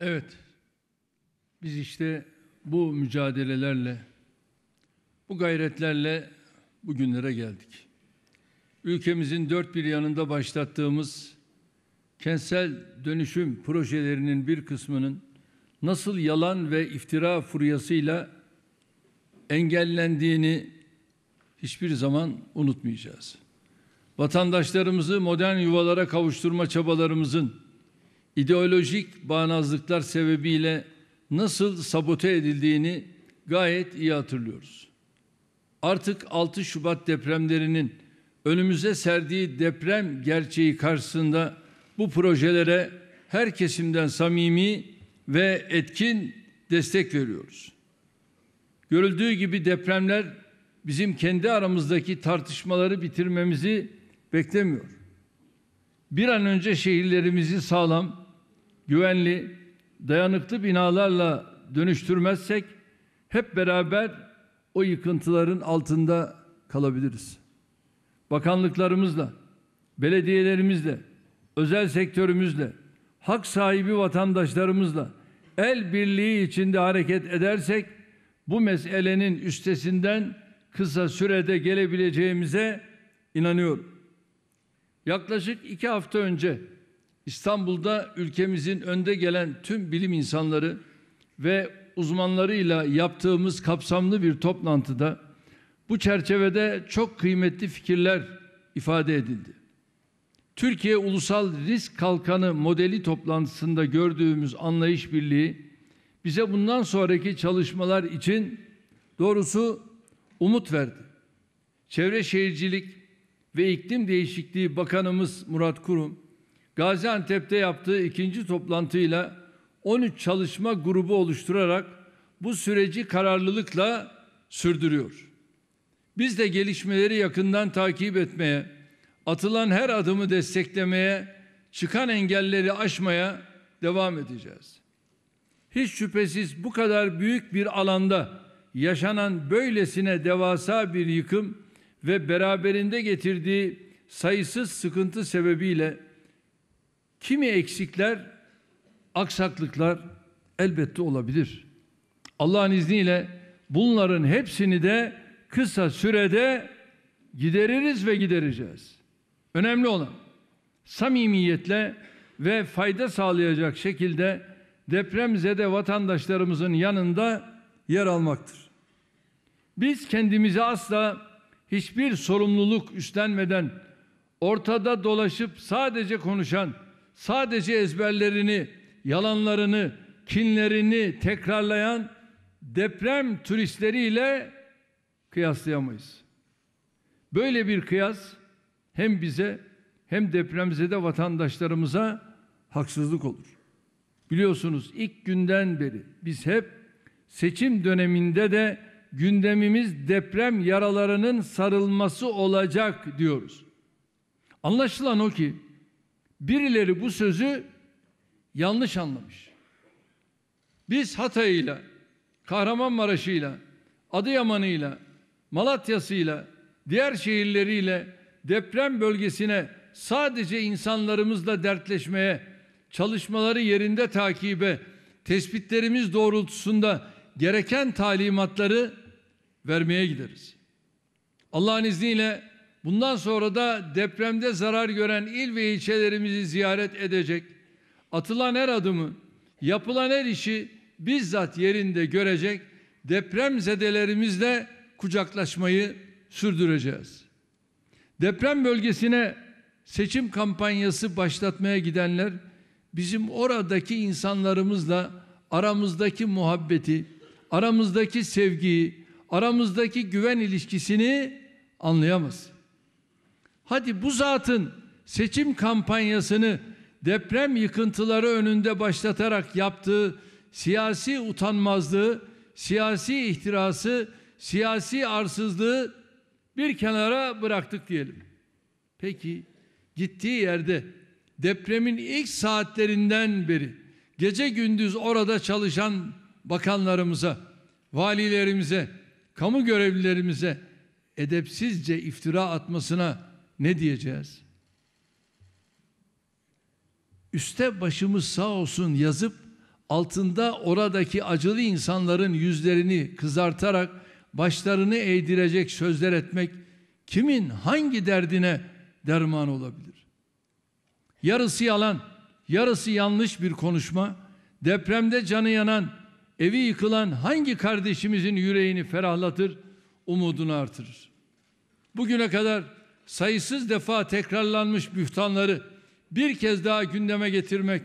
Evet, biz işte bu mücadelelerle, bu gayretlerle bugünlere geldik. Ülkemizin dört bir yanında başlattığımız kentsel dönüşüm projelerinin bir kısmının nasıl yalan ve iftira furyasıyla engellendiğini hiçbir zaman unutmayacağız. Vatandaşlarımızı modern yuvalara kavuşturma çabalarımızın ideolojik bağnazlıklar sebebiyle nasıl sabote edildiğini gayet iyi hatırlıyoruz. Artık 6 Şubat depremlerinin önümüze serdiği deprem gerçeği karşısında bu projelere her kesimden samimi ve etkin destek veriyoruz. Görüldüğü gibi depremler bizim kendi aramızdaki tartışmaları bitirmemizi beklemiyor. Bir an önce şehirlerimizi sağlam, güvenli, dayanıklı binalarla dönüştürmezsek hep beraber o yıkıntıların altında kalabiliriz. Bakanlıklarımızla, belediyelerimizle, özel sektörümüzle, hak sahibi vatandaşlarımızla el birliği içinde hareket edersek bu meselenin üstesinden kısa sürede gelebileceğimize inanıyorum. Yaklaşık iki hafta önce İstanbul'da ülkemizin önde gelen tüm bilim insanları ve uzmanlarıyla yaptığımız kapsamlı bir toplantıda bu çerçevede çok kıymetli fikirler ifade edildi. Türkiye Ulusal Risk Kalkanı modeli toplantısında gördüğümüz anlayış birliği bize bundan sonraki çalışmalar için doğrusu umut verdi. Çevre Şehircilik ve İklim Değişikliği Bakanımız Murat Kurum Gaziantep'te yaptığı ikinci toplantıyla 13 çalışma grubu oluşturarak bu süreci kararlılıkla sürdürüyor. Biz de gelişmeleri yakından takip etmeye, atılan her adımı desteklemeye, çıkan engelleri aşmaya devam edeceğiz. Hiç şüphesiz bu kadar büyük bir alanda yaşanan böylesine devasa bir yıkım ve beraberinde getirdiği sayısız sıkıntı sebebiyle Kimi eksikler, aksaklıklar elbette olabilir. Allah'ın izniyle bunların hepsini de kısa sürede gideririz ve gidereceğiz. Önemli olan samimiyetle ve fayda sağlayacak şekilde depremzede vatandaşlarımızın yanında yer almaktır. Biz kendimizi asla hiçbir sorumluluk üstlenmeden ortada dolaşıp sadece konuşan sadece ezberlerini, yalanlarını, kinlerini tekrarlayan deprem turistleriyle kıyaslayamayız. Böyle bir kıyas hem bize hem depremize de vatandaşlarımıza haksızlık olur. Biliyorsunuz ilk günden beri biz hep seçim döneminde de gündemimiz deprem yaralarının sarılması olacak diyoruz. Anlaşılan o ki Birileri bu sözü yanlış anlamış. Biz Hatay'ıyla, Kahramanmaraş'ıyla, Adıyaman'ıyla, Malatya'sıyla, diğer şehirleriyle deprem bölgesine sadece insanlarımızla dertleşmeye, çalışmaları yerinde takibe, tespitlerimiz doğrultusunda gereken talimatları vermeye gideriz. Allah'ın izniyle Bundan sonra da depremde zarar gören il ve ilçelerimizi ziyaret edecek, atılan her adımı, yapılan her işi bizzat yerinde görecek, deprem zedelerimizle kucaklaşmayı sürdüreceğiz. Deprem bölgesine seçim kampanyası başlatmaya gidenler bizim oradaki insanlarımızla aramızdaki muhabbeti, aramızdaki sevgiyi, aramızdaki güven ilişkisini anlayamaz. Hadi bu zatın seçim kampanyasını deprem yıkıntıları önünde başlatarak yaptığı siyasi utanmazlığı, siyasi ihtirası, siyasi arsızlığı bir kenara bıraktık diyelim. Peki gittiği yerde depremin ilk saatlerinden beri gece gündüz orada çalışan bakanlarımıza, valilerimize, kamu görevlilerimize edepsizce iftira atmasına ne diyeceğiz? Üste başımız sağ olsun yazıp altında oradaki acılı insanların yüzlerini kızartarak başlarını eğdirecek sözler etmek kimin hangi derdine derman olabilir? Yarısı yalan, yarısı yanlış bir konuşma, depremde canı yanan, evi yıkılan hangi kardeşimizin yüreğini ferahlatır, umudunu artırır? Bugüne kadar sayısız defa tekrarlanmış büftanları bir kez daha gündeme getirmek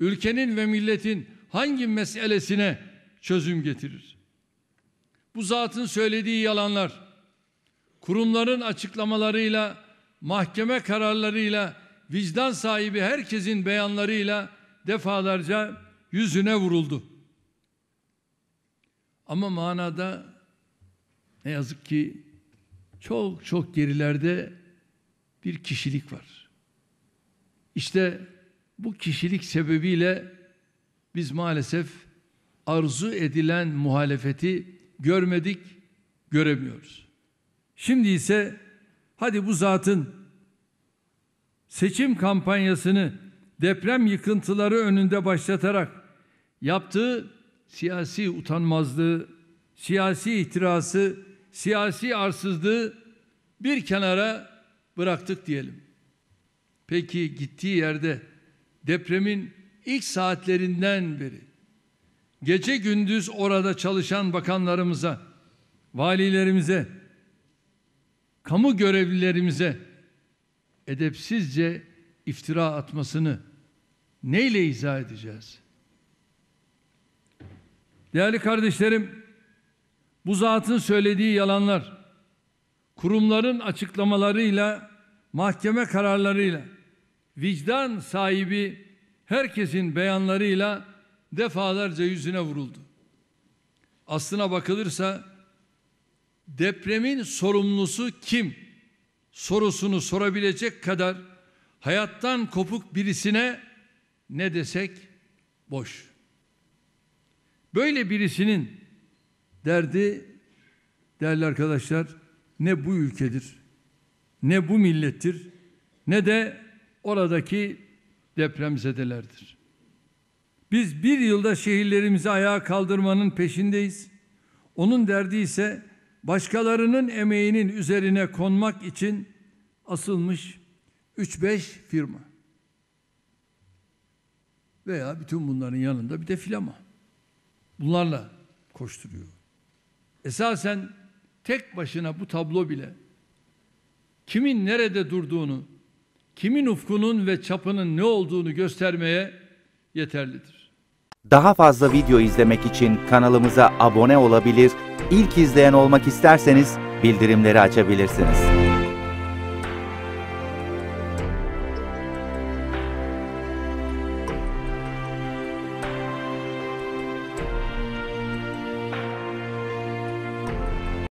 ülkenin ve milletin hangi meselesine çözüm getirir? Bu zatın söylediği yalanlar kurumların açıklamalarıyla, mahkeme kararlarıyla, vicdan sahibi herkesin beyanlarıyla defalarca yüzüne vuruldu. Ama manada ne yazık ki çok çok gerilerde bir kişilik var. İşte bu kişilik sebebiyle biz maalesef arzu edilen muhalefeti görmedik, göremiyoruz. Şimdi ise hadi bu zatın seçim kampanyasını deprem yıkıntıları önünde başlatarak yaptığı siyasi utanmazlığı, siyasi ihtirası siyasi arsızlığı bir kenara bıraktık diyelim. Peki gittiği yerde depremin ilk saatlerinden beri gece gündüz orada çalışan bakanlarımıza, valilerimize, kamu görevlilerimize edepsizce iftira atmasını neyle izah edeceğiz? Değerli kardeşlerim, bu zatın söylediği yalanlar, kurumların açıklamalarıyla, mahkeme kararlarıyla, vicdan sahibi herkesin beyanlarıyla defalarca yüzüne vuruldu. Aslına bakılırsa depremin sorumlusu kim sorusunu sorabilecek kadar hayattan kopuk birisine ne desek boş. Böyle birisinin Derdi değerli arkadaşlar ne bu ülkedir, ne bu millettir, ne de oradaki depremzedelerdir. Biz bir yılda şehirlerimizi ayağa kaldırmanın peşindeyiz. Onun derdi ise başkalarının emeğinin üzerine konmak için asılmış 3-5 firma. Veya bütün bunların yanında bir de filama. Bunlarla koşturuyor. Esasen tek başına bu tablo bile kimin nerede durduğunu, kimin ufkunun ve çapının ne olduğunu göstermeye yeterlidir. Daha fazla video izlemek için kanalımıza abone olabilir, ilk izleyen olmak isterseniz bildirimleri açabilirsiniz.